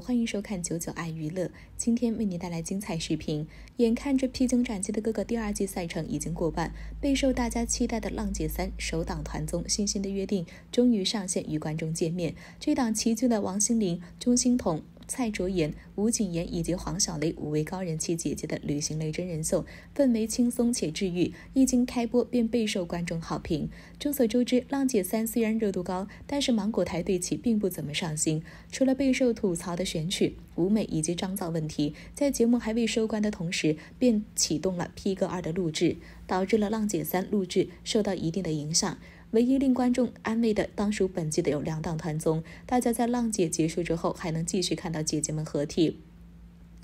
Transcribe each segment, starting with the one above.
欢迎收看九九爱娱乐，今天为你带来精彩视频。眼看着披荆斩棘的哥哥第二季赛程已经过半，备受大家期待的浪姐三首档团综《星星的约定》终于上线与观众见面。这档齐聚了王心凌、钟欣潼。蔡卓妍、吴谨言以及黄晓蕾五位高人气姐姐的旅行类真人秀，氛围轻松且治愈，一经开播便备受观众好评。众所周知，《浪姐三》虽然热度高，但是芒果台对其并不怎么上心，除了备受吐槽的选曲、舞美以及妆造问题，在节目还未收官的同时，便启动了 P 哥二的录制，导致了《浪姐三》录制受到一定的影响。唯一令观众安慰的，当属本季的有两档团综，大家在浪姐结束之后，还能继续看到姐姐们合体。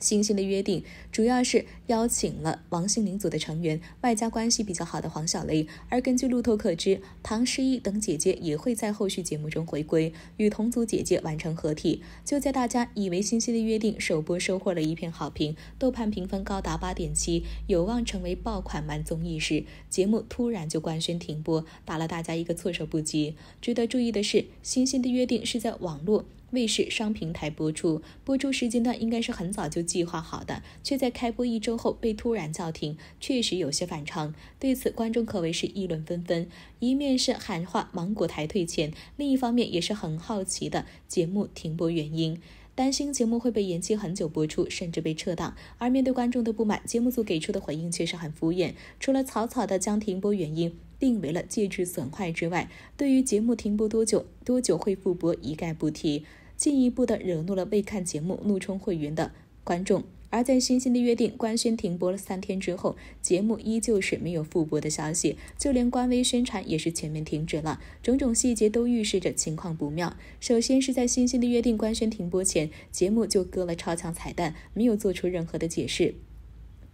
星星的约定主要是邀请了王心凌组的成员，外加关系比较好的黄小蕾。而根据路透可知，唐诗逸等姐姐也会在后续节目中回归，与同组姐姐完成合体。就在大家以为星星的约定首播收获了一片好评，豆瓣评分高达八点七，有望成为爆款慢综艺时，节目突然就官宣停播，打了大家一个措手不及。值得注意的是，星星的约定是在网络。卫视商平台播出，播出时间段应该是很早就计划好的，却在开播一周后被突然叫停，确实有些反常。对此，观众可谓是议论纷纷，一面是喊话芒果台退钱，另一方面也是很好奇的节目停播原因，担心节目会被延期很久播出，甚至被撤档。而面对观众的不满，节目组给出的回应却是很敷衍，除了草草的将停播原因定为了介质损坏之外，对于节目停播多久、多久会复播一概不提。进一步的惹怒了未看节目怒冲会员的观众，而在《星星的约定》官宣停播了三天之后，节目依旧是没有复播的消息，就连官微宣传也是全面停止了，种种细节都预示着情况不妙。首先是在《星星的约定》官宣停播前，节目就割了超强彩蛋，没有做出任何的解释。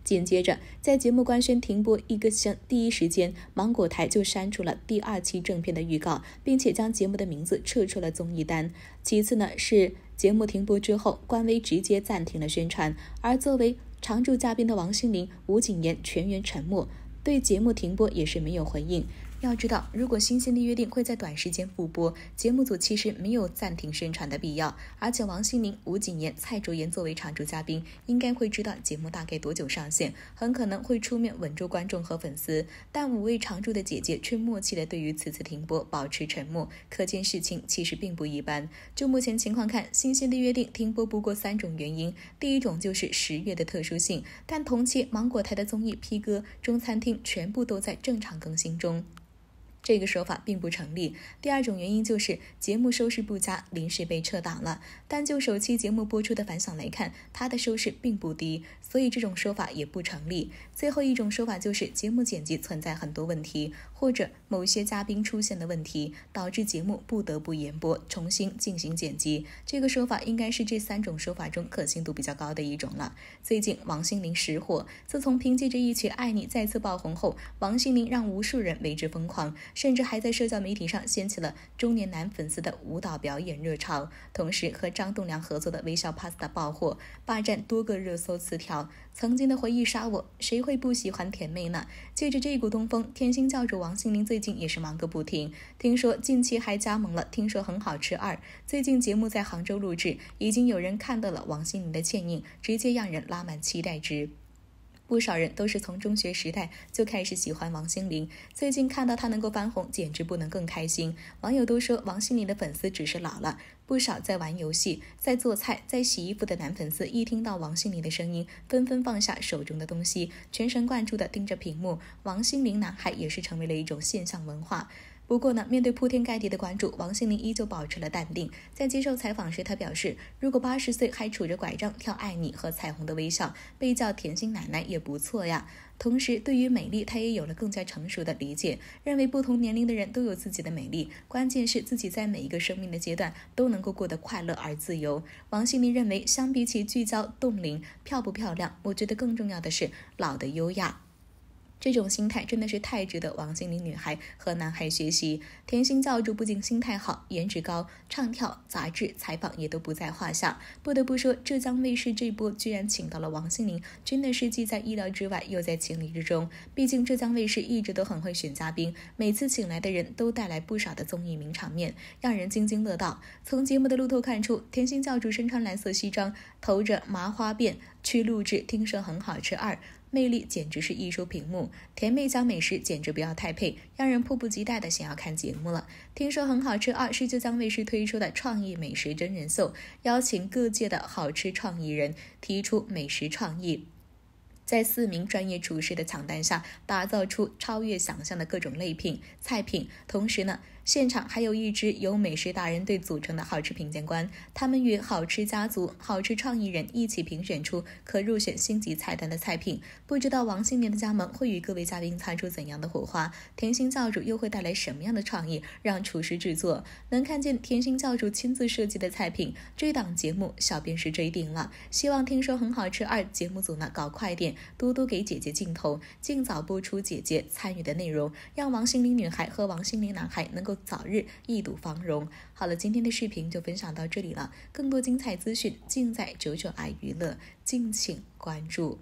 紧接着，在节目官宣停播一个星第一时间，芒果台就删除了第二期正片的预告，并且将节目的名字撤出了综艺单。其次呢，是节目停播之后，官微直接暂停了宣传。而作为常驻嘉宾的王心凌、吴谨言全员沉默，对节目停播也是没有回应。要知道，如果《新鲜的约定》会在短时间复播，节目组其实没有暂停宣传的必要。而且王心凌、吴谨言、蔡卓妍作为常驻嘉宾，应该会知道节目大概多久上线，很可能会出面稳住观众和粉丝。但五位常驻的姐姐却默契的对于此次停播保持沉默，可见事情其实并不一般。就目前情况看，《新鲜的约定》停播不过三种原因，第一种就是十月的特殊性，但同期芒果台的综艺《P 哥中餐厅》全部都在正常更新中。这个说法并不成立。第二种原因就是节目收视不佳，临时被撤档了。但就首期节目播出的反响来看，它的收视并不低，所以这种说法也不成立。最后一种说法就是节目剪辑存在很多问题，或者某些嘉宾出现的问题，导致节目不得不延播，重新进行剪辑。这个说法应该是这三种说法中可信度比较高的一种了。最近王心凌失火，自从凭借着一曲《爱你》再次爆红后，王心凌让无数人为之疯狂。甚至还在社交媒体上掀起了中年男粉丝的舞蹈表演热潮，同时和张栋梁合作的《微笑 Pasta》爆火，霸占多个热搜词条。曾经的回忆杀，我谁会不喜欢甜妹呢？借着这股东风，甜心教主王心凌最近也是忙个不停，听说近期还加盟了《听说很好吃二》，最近节目在杭州录制，已经有人看到了王心凌的倩影，直接让人拉满期待值。不少人都是从中学时代就开始喜欢王心凌，最近看到她能够翻红，简直不能更开心。网友都说，王心凌的粉丝只是老了。不少在玩游戏、在做菜、在洗衣服的男粉丝，一听到王心凌的声音，纷纷放下手中的东西，全神贯注地盯着屏幕。王心凌男孩也是成为了一种现象文化。不过呢，面对铺天盖地的关注，王心凌依旧保持了淡定。在接受采访时，他表示：“如果八十岁还拄着拐杖跳《爱你》和《彩虹的微笑》，被叫甜心奶奶也不错呀。”同时，对于美丽，她也有了更加成熟的理解，认为不同年龄的人都有自己的美丽，关键是自己在每一个生命的阶段都能够过得快乐而自由。王心凌认为，相比起聚焦冻龄漂不漂亮，我觉得更重要的是老的优雅。这种心态真的是太值得王心凌女孩和男孩学习。甜心教主不仅心态好，颜值高，唱跳、杂志、采访也都不在话下。不得不说，浙江卫视这波居然请到了王心凌，真的是既在意料之外，又在情理之中。毕竟浙江卫视一直都很会选嘉宾，每次请来的人都带来不少的综艺名场面，让人津津乐道。从节目的路透看出，甜心教主身穿蓝色西装，头着麻花辫去录制，听说很好吃二。魅力简直是溢出屏幕，甜妹加美食简直不要太配，让人迫不及待的想要看节目了。听说很好吃，二是浙江卫视推出的创意美食真人秀，邀请各界的好吃创意人提出美食创意，在四名专业厨师的抢单下，打造出超越想象的各种类品菜品，同时呢。现场还有一支由美食达人队组成的“好吃品鉴官”，他们与“好吃家族”“好吃创意人”一起评选出可入选星级菜单的菜品。不知道王心凌的加盟会与各位嘉宾擦出怎样的火花？甜心教主又会带来什么样的创意，让厨师制作能看见甜心教主亲自设计的菜品？这档节目，小编是追定了。希望听说很好吃二节目组呢，搞快点，多多给姐姐镜头，尽早播出姐姐参与的内容，让王心凌女孩和王心凌男孩能够。早日一睹芳容。好了，今天的视频就分享到这里了。更多精彩资讯尽在九九爱娱乐，敬请关注。